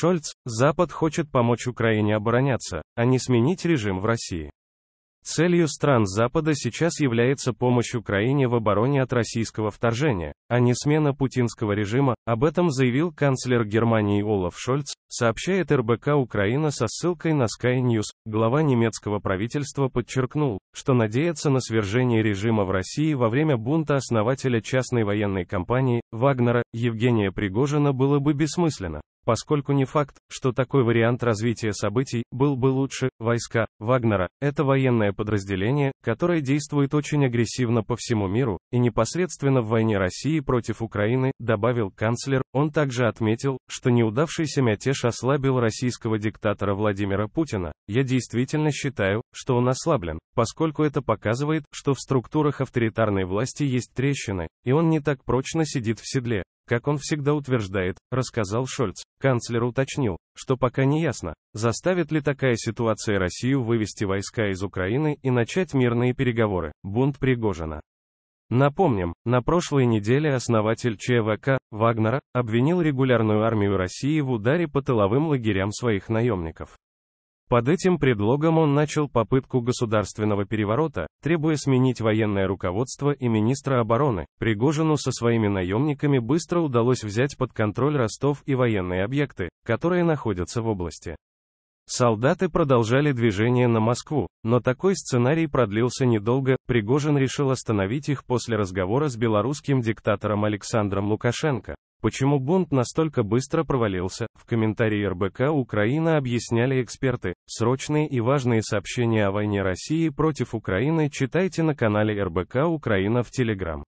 Шольц, Запад хочет помочь Украине обороняться, а не сменить режим в России. Целью стран Запада сейчас является помощь Украине в обороне от российского вторжения, а не смена путинского режима, об этом заявил канцлер Германии Олаф Шольц, сообщает РБК Украина со ссылкой на Sky News. Глава немецкого правительства подчеркнул, что надеяться на свержение режима в России во время бунта основателя частной военной компании, Вагнера, Евгения Пригожина было бы бессмысленно. Поскольку не факт, что такой вариант развития событий был бы лучше, войска Вагнера – это военное подразделение, которое действует очень агрессивно по всему миру, и непосредственно в войне России против Украины, добавил канцлер, он также отметил, что неудавшийся мятеж ослабил российского диктатора Владимира Путина. Я действительно считаю, что он ослаблен, поскольку это показывает, что в структурах авторитарной власти есть трещины, и он не так прочно сидит в седле как он всегда утверждает, рассказал Шольц. Канцлер уточнил, что пока не ясно, заставит ли такая ситуация Россию вывести войска из Украины и начать мирные переговоры. Бунт Пригожина. Напомним, на прошлой неделе основатель ЧВК, Вагнера, обвинил регулярную армию России в ударе по тыловым лагерям своих наемников. Под этим предлогом он начал попытку государственного переворота, требуя сменить военное руководство и министра обороны. Пригожину со своими наемниками быстро удалось взять под контроль Ростов и военные объекты, которые находятся в области. Солдаты продолжали движение на Москву, но такой сценарий продлился недолго, Пригожин решил остановить их после разговора с белорусским диктатором Александром Лукашенко. Почему бунт настолько быстро провалился, в комментарии РБК Украина объясняли эксперты. Срочные и важные сообщения о войне России против Украины читайте на канале РБК Украина в Телеграм.